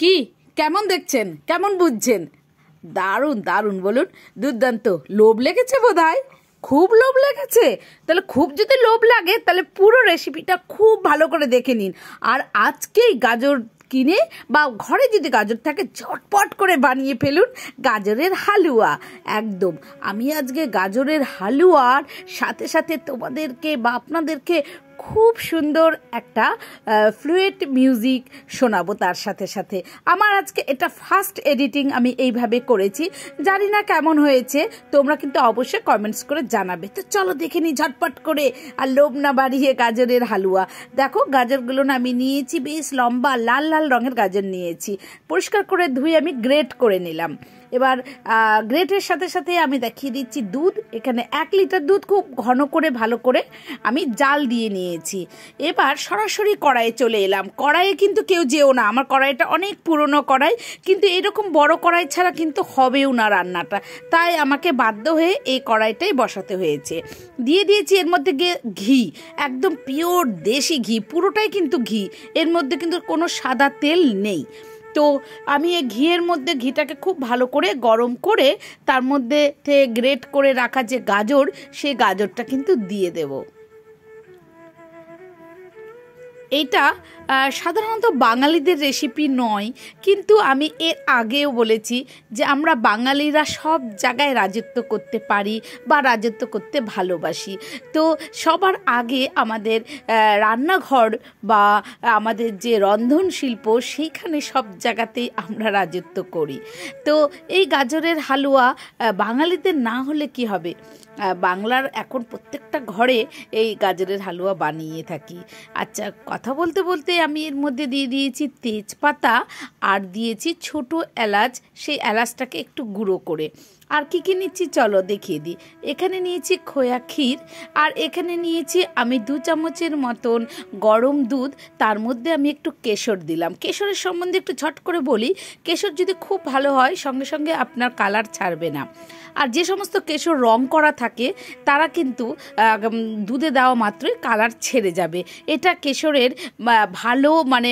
কি কেমন দেখছেন কেমন বুঝছেন দারুণ দারুণ বলুন দুর্দান্ত লোভ লেগেছে বোধ হয় খুব লোভ লেগেছে তাহলে খুব যদি লোভ লাগে তাহলে পুরো রেসিপিটা খুব ভালো করে দেখে নিন আর আজকেই গাজর কিনে বা ঘরে যদি গাজর থাকে চটপট করে বানিয়ে ফেলুন গাজরের হালুয়া একদম আমি আজকে গাজরের হালুয়ার সাথে সাথে তোমাদেরকে বা আপনাদেরকে খুব সুন্দর একটা ফ্লুয়েট মিউজিক শোনাবো তার সাথে সাথে আমার আজকে এটা ফার্স্ট এডিটিং আমি এইভাবে করেছি জানি না কেমন হয়েছে তোমরা কিন্তু অবশ্যই কমেন্টস করে জানাবে তো চলো দেখে নিই ঝটপট করে আর লোভ না বাড়িয়ে গাজরের হালুয়া দেখো গাজরগুলো না আমি নিয়েছি বেশ লম্বা লাল লাল রঙের গাজর নিয়েছি পরিষ্কার করে ধুয়ে আমি গ্রেট করে নিলাম এবার গ্রেটের সাথে সাথে আমি দেখিয়ে দিচ্ছি দুধ এখানে এক লিটার দুধ খুব ঘন করে ভালো করে আমি জাল দিয়ে নিয়েছি এবার সরাসরি কড়াইয়ে চলে এলাম কড়াইয়ে কিন্তু কেউ যেও না আমার কড়াইটা অনেক পুরনো কড়াই কিন্তু এরকম বড় কড়াই ছাড়া কিন্তু হবেও না রান্নাটা তাই আমাকে বাধ্য হয়ে এই কড়াইটাই বসাতে হয়েছে দিয়ে দিয়েছি এর মধ্যে ঘি একদম পিওর দেশি ঘি পুরোটাই কিন্তু ঘি এর মধ্যে কিন্তু কোনো সাদা তেল নেই তো আমি এই ঘিয়ের মধ্যে ঘিটাকে খুব ভালো করে গরম করে তার মধ্যে গ্রেট করে রাখা যে গাজর সেই গাজরটা কিন্তু দিয়ে দেব এইটা সাধারণত বাঙালিদের রেসিপি নয় কিন্তু আমি এর আগেও বলেছি যে আমরা বাঙালিরা সব জায়গায় রাজত্ব করতে পারি বা রাজত্ব করতে ভালোবাসি তো সবার আগে আমাদের রান্নাঘর বা আমাদের যে রন্ধন শিল্প সেইখানে সব জায়গাতেই আমরা রাজত্ব করি তো এই গাজরের হালুয়া বাঙালিদের না হলে কি হবে বাংলার এখন প্রত্যেকটা ঘরে এই গাজরের হালুয়া বানিয়ে থাকি আচ্ছা কথা বলতে বলতে আমি এর মধ্যে দিয়ে দিয়েছি তেজপাতা আর দিয়েছি ছোট এলাচ সেই এলাচটাকে একটু গুঁড়ো করে আর কি কি নিচ্ছি চলো দেখিয়ে দিই এখানে নিয়েছি খোয়া ক্ষীর আর এখানে নিয়েছি আমি দু চামচের মতন গরম দুধ তার মধ্যে আমি একটু কেশর দিলাম কেশরের সম্বন্ধে একটু ঝট করে বলি কেশর যদি খুব ভালো হয় সঙ্গে সঙ্গে আপনার কালার ছাড়বে না আর যে সমস্ত কেশর রং করা থাকে তারা কিন্তু দুধে দেওয়া মাত্রই কালার ছেড়ে যাবে এটা কেশরের ভালো মানে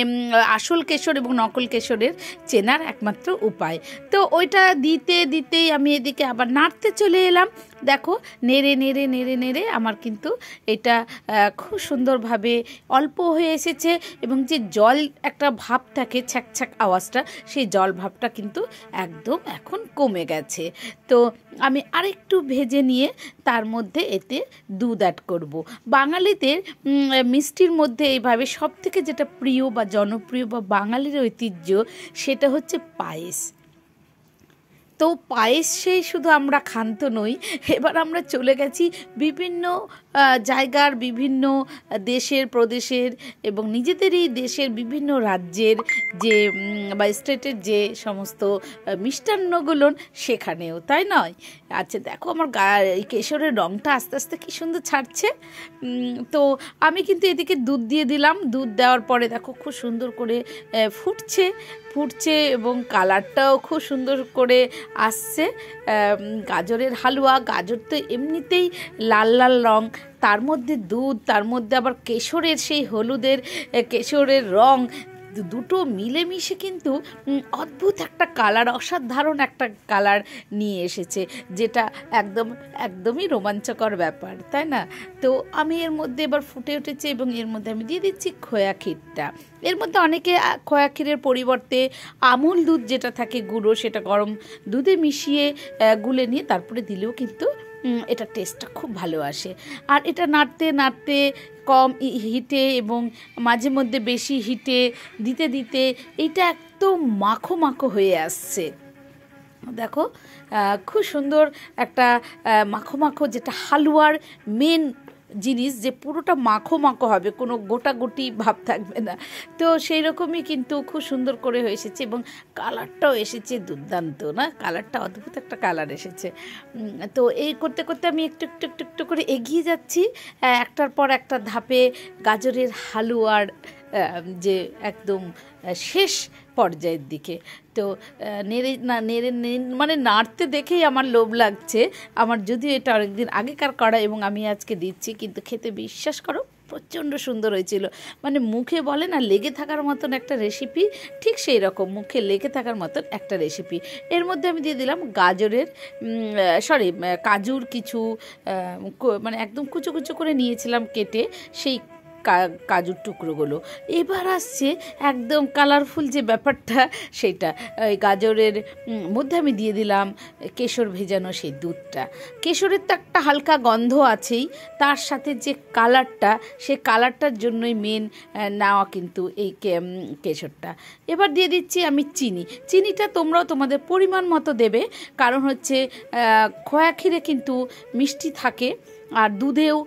আসল কেশর এবং নকল কেশরের চেনার একমাত্র উপায় তো ওইটা দিতে দিতেই আমি এদিকে আবার নাড়তে চলে এলাম দেখো নেড়ে নেড়ে নেড়ে নেড়ে আমার কিন্তু এটা খুব সুন্দরভাবে অল্প হয়ে এসেছে এবং যে জল একটা ভাব থাকে ছ্যাক আওয়াজটা সেই জল ভাবটা কিন্তু একদম এখন কমে গেছে তো আমি আরেকটু ভেজে নিয়ে তার মধ্যে এতে দুধ অ্যাড করব। বাঙালিদের মিষ্টির মধ্যে এইভাবে সব থেকে যেটা প্রিয় বা জনপ্রিয় বা বাঙালির ঐতিহ্য সেটা হচ্ছে পায়েস তো পায়েস সেই শুধু আমরা ক্ষান্ত নই এবার আমরা চলে গেছি বিভিন্ন জায়গার বিভিন্ন দেশের প্রদেশের এবং নিজেদেরই দেশের বিভিন্ন রাজ্যের যে বা স্টেটের যে সমস্ত মিষ্টান্নগুলো সেখানেও তাই নয় আচ্ছা দেখো আমার গা কেশরের রঙটা আস্তে আস্তে কী সুন্দর ছাড়ছে তো আমি কিন্তু এদিকে দুধ দিয়ে দিলাম দুধ দেওয়ার পরে দেখো খুব সুন্দর করে ফুটছে ফুটছে এবং কালারটাও খুব সুন্দর করে আসছে গাজরের হালুয়া গাজর তো এমনিতেই লাল লাল রং তার মধ্যে দুধ তার মধ্যে আবার কেশরের সেই হলুদের কেশরের রং দুটো মিলেমিশে কিন্তু অদ্ভুত একটা কালার অসাধারণ একটা কালার নিয়ে এসেছে যেটা একদম একদমই রোমাঞ্চকর ব্যাপার তাই না তো আমি এর মধ্যে এবার ফুটে উঠেছে এবং এর মধ্যে আমি দিয়ে দিচ্ছি খোয়া ক্ষীরটা এর মধ্যে অনেকে খোয়া ক্ষীরের পরিবর্তে আমুল দুধ যেটা থাকে গুঁড়ো সেটা গরম দুধে মিশিয়ে গুলে নিয়ে তারপরে দিলেও কিন্তু এটা টেস্টটা খুব ভালো আসে আর এটা নাড়তে নাড়তে কম হিটে এবং মাঝে মধ্যে বেশি হিটে দিতে দিতে এটা একদম মাখো মাখো হয়ে আসছে দেখো খুব সুন্দর একটা মাখো মাখো যেটা হালুয়ার মেন জিনিস যে পুরোটা মাখো মাখো হবে কোনো গোটাগুটি ভাব থাকবে না তো সেই রকমই কিন্তু খুব সুন্দর করে হয়ে এসেছে এবং কালারটাও এসেছে দুর্দান্ত না কালারটা অদ্ভুত একটা কালার এসেছে তো এই করতে করতে আমি একটু একটু একটু একটু করে এগিয়ে যাচ্ছি একটার পর একটা ধাপে গাজরের হালুয়ার যে একদম শেষ পর্যায়ের দিকে তো নেড়ে না নেড়ে মানে নাড়তে দেখেই আমার লোভ লাগছে আমার যদিও এটা অনেকদিন আগেকার করা এবং আমি আজকে দিচ্ছি কিন্তু খেতে বিশ্বাস করো প্রচণ্ড সুন্দর হয়েছিল মানে মুখে বলে না লেগে থাকার মতন একটা রেসিপি ঠিক সেই রকম মুখে লেগে থাকার মতন একটা রেসিপি এর মধ্যে আমি দিয়ে দিলাম গাজরের সরি কাজুর কিছু মানে একদম কুচো কুচো করে নিয়েছিলাম কেটে সেই কাজুর টুকরোগুলো এবার আসছে একদম কালারফুল যে ব্যাপারটা সেটা ওই গাজরের মধ্যে আমি দিয়ে দিলাম কেশর ভেজানো সেই দুধটা কেশরের তো একটা হালকা গন্ধ আছেই তার সাথে যে কালারটা সে কালারটার জন্যই মেন নেওয়া কিন্তু এই কেশরটা এবার দিয়ে দিচ্ছি আমি চিনি চিনিটা তোমরাও তোমাদের পরিমাণ মতো দেবে কারণ হচ্ছে খোয়া ক্ষীরে কিন্তু মিষ্টি থাকে আর দুধেও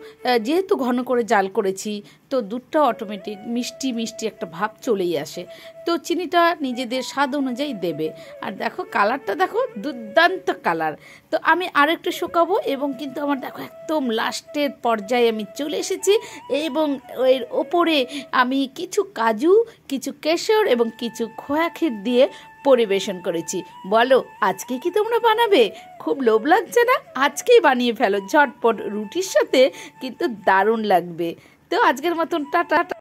যেহেতু ঘন করে জাল করেছি তো দুধটা অটোমেটিক মিষ্টি মিষ্টি একটা ভাব চলেই আসে একটু চিনিটা নিজেদের স্বাদ অনুযায়ী দেবে আর দেখো কালারটা দেখো দুর্দান্ত কালার তো আমি আরেকটু শুকাবো এবং কিন্তু আমার দেখো একদম লাস্টের পর্যায়ে আমি চলে এসেছি এবং এর ওপরে আমি কিছু কাজু কিছু কেশর এবং কিছু খোয়া ক্ষীর দিয়ে পরিবেশন করেছি বলো আজকে কি তোমরা বানাবে খুব লোভ লাগছে না আজকেই বানিয়ে ফেলো ঝটপট রুটির সাথে কিন্তু দারুণ লাগবে তো আজকের মতন টাটা